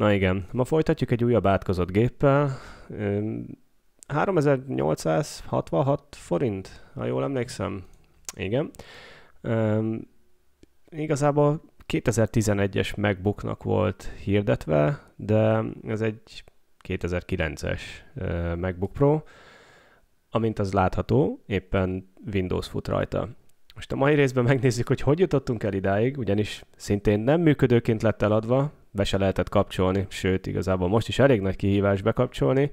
Na igen, ma folytatjuk egy újabb átkozott géppel. 3866 forint, ha jól emlékszem. Igen. Üm, igazából 2011-es MacBooknak volt hirdetve, de ez egy 2009-es MacBook Pro, amint az látható, éppen Windows fut rajta. Most a mai részben megnézzük, hogy hogy jutottunk el idáig, ugyanis szintén nem működőként lett eladva, be se lehetett kapcsolni, sőt, igazából most is elég nagy kihívás bekapcsolni,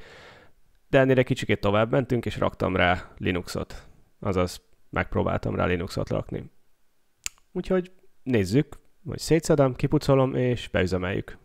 de ennél egy kicsikét tovább mentünk, és raktam rá Linuxot. Azaz megpróbáltam rá Linuxot rakni. Úgyhogy nézzük, hogy szétszedem, kipucolom, és beüzemeljük.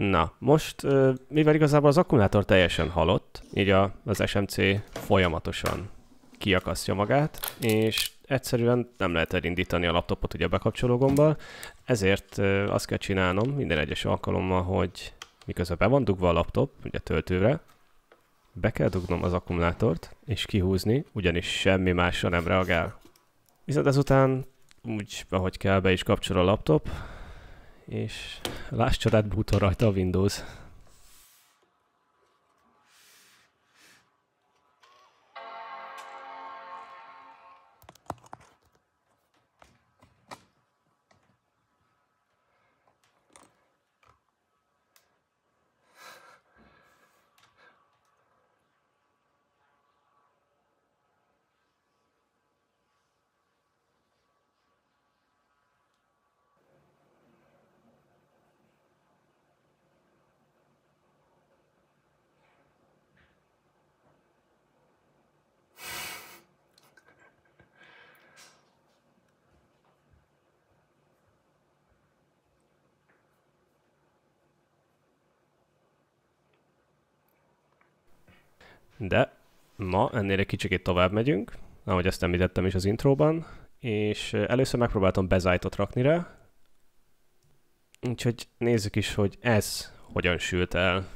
Na, most mivel igazából az akkumulátor teljesen halott, így a, az SMC folyamatosan kiakasztja magát, és egyszerűen nem lehet elindítani a laptopot ugye a bekapcsoló gombbal, ezért azt kell csinálnom minden egyes alkalommal, hogy miközben be van dugva a laptop, ugye töltőre, be kell dugnom az akkumulátort, és kihúzni, ugyanis semmi másra nem reagál. Viszont ezután úgy, ahogy kell, be is kapcsol a laptop, és láss csodát, bútor rajta a Windows. De ma ennél egy kicsikét tovább megyünk, ahogy ezt említettem is az intróban, és először megpróbáltam bezájtot rakni rá, úgyhogy nézzük is, hogy ez hogyan sült el.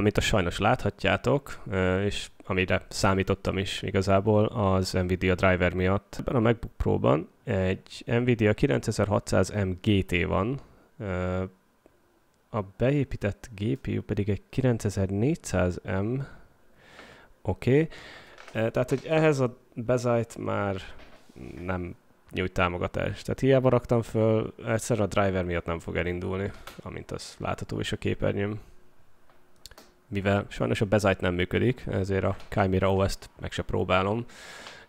amit a sajnos láthatjátok, és amire számítottam is igazából az Nvidia driver miatt. Ebben a MacBook Pro-ban egy Nvidia 9600M GT van, a beépített GPU pedig egy 9400M, oké, okay. tehát hogy ehhez a bezájt már nem nyújt támogatást. Tehát hiába raktam föl, egyszer a driver miatt nem fog elindulni, amint az látható is a képernyőm mivel sajnos a bezájt nem működik, ezért a Chimera OS-t meg se próbálom,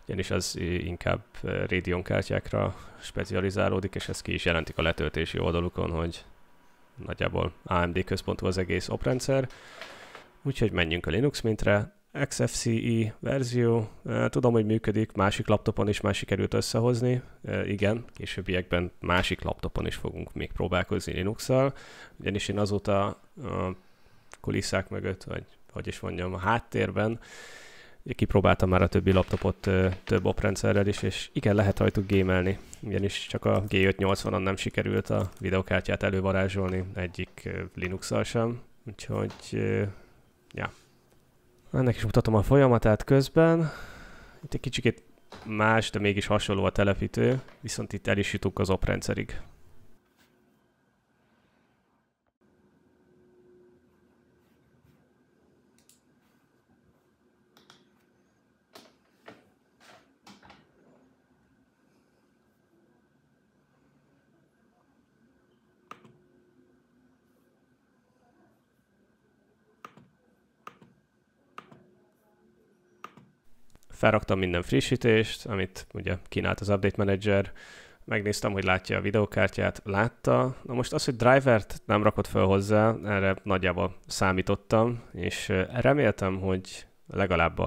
ugyanis az inkább Radeon kártyákra specializálódik, és ez ki is jelentik a letöltési oldalukon, hogy nagyjából AMD központú az egész oprendszer. Úgyhogy menjünk a Linux mintre. XFCE verzió, tudom, hogy működik, másik laptopon is már sikerült összehozni, igen, későbbiekben másik laptopon is fogunk még próbálkozni Linux-szal, ugyanis én azóta kulisszák mögött, vagy hogy is mondjam, a háttérben. Ugye kipróbáltam már a többi laptopot több oprendszerrel is, és igen, lehet rajtuk gémelni, ugyanis csak a G580-on nem sikerült a videokártyát elővarázsolni egyik linux sem, úgyhogy ja. Ennek is mutatom a folyamatát közben. Itt egy kicsikét más, de mégis hasonló a telepítő, viszont itt el is jutunk az oprenderig. felraktam minden frissítést, amit ugye kínált az Update Manager, megnéztem, hogy látja a videókártyát, látta. Na most az, hogy drivert nem rakott fel hozzá, erre nagyjából számítottam, és reméltem, hogy legalább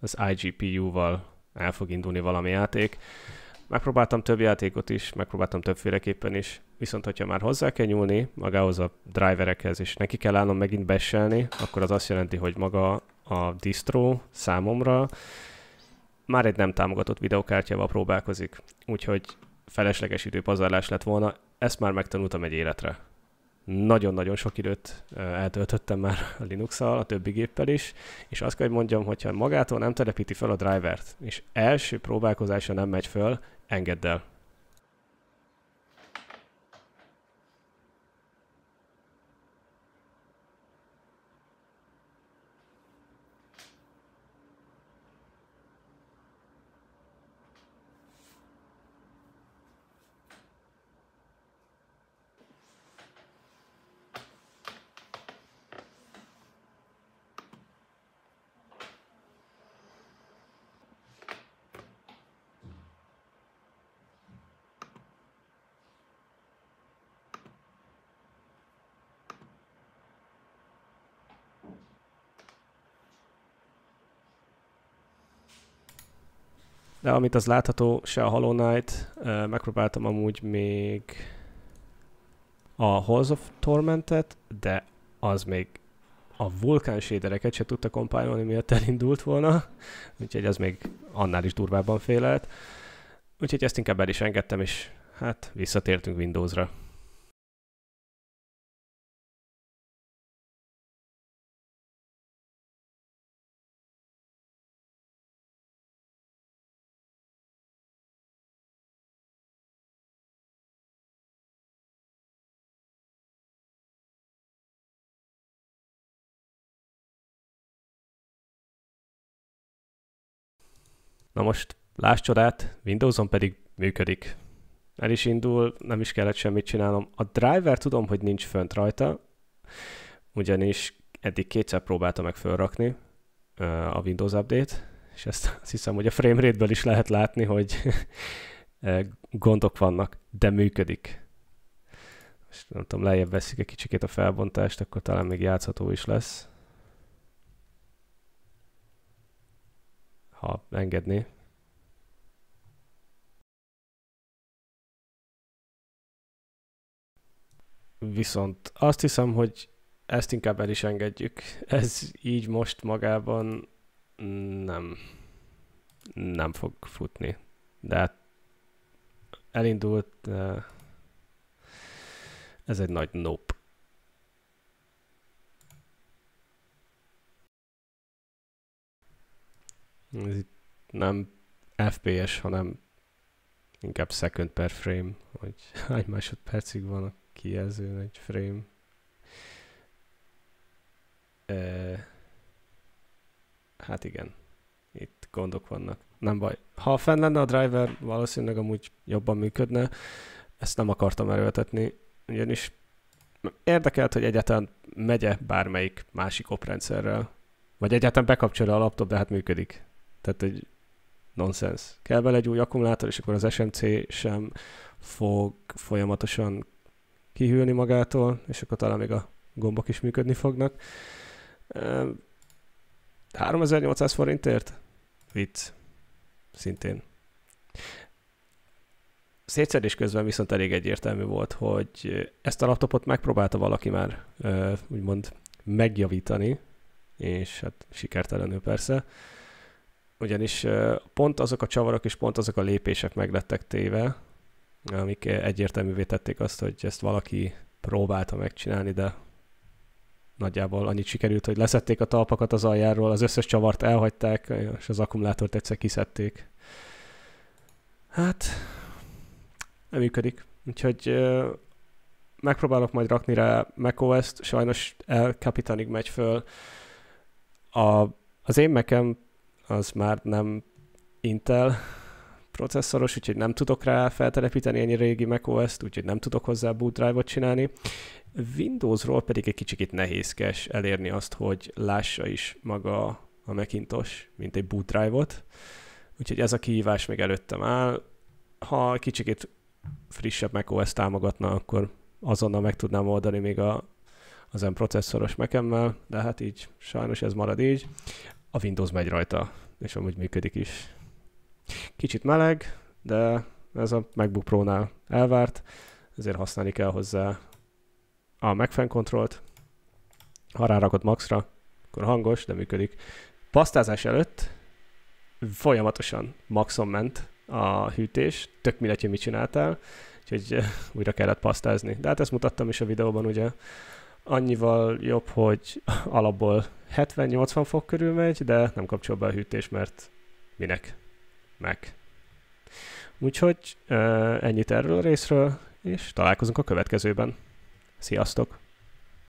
az IGPU-val el fog indulni valami játék. Megpróbáltam több játékot is, megpróbáltam többféleképpen is, viszont hogyha már hozzá kell nyúlni magához a driverekhez, és neki kell állnom megint beszélni, akkor az azt jelenti, hogy maga a distro számomra már egy nem támogatott videokártyával próbálkozik, úgyhogy felesleges időpazarlás lett volna, ezt már megtanultam egy életre. Nagyon-nagyon sok időt eltöltöttem már a linux a többi géppel is, és azt kell, hogy mondjam, hogyha magától nem telepíti fel a drivert, és első próbálkozása nem megy föl, engedd el. De amit az látható, se a Hollow Knight, megpróbáltam amúgy még a Halls of Tormentet, de az még a vulkán sédereket se tudta kompányolni, miatt elindult volna, úgyhogy az még annál is durvábban félelt. Úgyhogy ezt inkább el is engedtem, és hát visszatértünk Windowsra. Na most láss csodát, Windowson pedig működik. El is indul, nem is kellett semmit csinálnom. A driver tudom, hogy nincs fönt rajta, ugyanis eddig kétszer próbálta meg fölrakni a Windows Update, és ezt azt hiszem, hogy a framerate-ből is lehet látni, hogy gondok vannak, de működik. Most nem tudom, lejjebb veszik egy kicsikét a felbontást, akkor talán még játszható is lesz. ha engedné. Viszont azt hiszem, hogy ezt inkább el is engedjük. Ez így most magában nem, nem fog futni. De hát elindult, eh, ez egy nagy nope. Ez itt nem FPS, hanem inkább second per frame, hogy hány másodpercig van a kijelzőn egy frame. E, hát igen, itt gondok vannak. Nem baj. Ha fenn lenne a driver, valószínűleg amúgy jobban működne. Ezt nem akartam erőltetni, ugyanis érdekelt, hogy egyáltalán megye bármelyik másik oprendszerrel, vagy egyáltalán bekapcsolja a laptop, de hát működik. Tehát egy nonsens. Kell vele egy új akkumulátor, és akkor az SMC sem fog folyamatosan kihűlni magától, és akkor talán még a gombok is működni fognak. 3800 ehm, forintért? Vicc. Szintén. Szétszedés közben viszont elég egyértelmű volt, hogy ezt a laptopot megpróbálta valaki már úgymond megjavítani, és hát sikertelenül persze ugyanis pont azok a csavarok és pont azok a lépések meglettek téve, amik egyértelművé tették azt, hogy ezt valaki próbálta megcsinálni, de nagyjából annyit sikerült, hogy leszették a talpakat az aljáról, az összes csavart elhagyták, és az akkumulátort egyszer kiszedték. Hát, nem működik. Úgyhogy megpróbálok majd rakni rá macOS-t, sajnos El Capitanig megy föl. A, az én mekem az már nem Intel processzoros, úgyhogy nem tudok rá feltelepíteni ennyi régi macOS-t, úgyhogy nem tudok hozzá boot drive-ot csinálni. Windowsról pedig egy kicsit nehézkes elérni azt, hogy lássa is maga a Macintosh, mint egy boot drive-ot. Úgyhogy ez a kihívás még előttem áll. Ha kicsikét frissebb macOS támogatna, akkor azonnal meg tudnám oldani még a, az M processzoros mekemmel, de hát így sajnos ez marad így a Windows megy rajta, és amúgy működik is. Kicsit meleg, de ez a MacBook Pro-nál elvárt, ezért használni kell hozzá a MacFan Control-t. ha rárakod maxra, akkor hangos, de működik. Pasztázás előtt folyamatosan maxon ment a hűtés, tök mindegy, hogy mit csináltál, úgyhogy eh, újra kellett pasztázni. De hát ezt mutattam is a videóban, ugye annyival jobb, hogy alapból 70-80 fok körül megy, de nem kapcsol be a hűtés, mert minek? Meg. Úgyhogy ennyit erről a részről, és találkozunk a következőben. Sziasztok!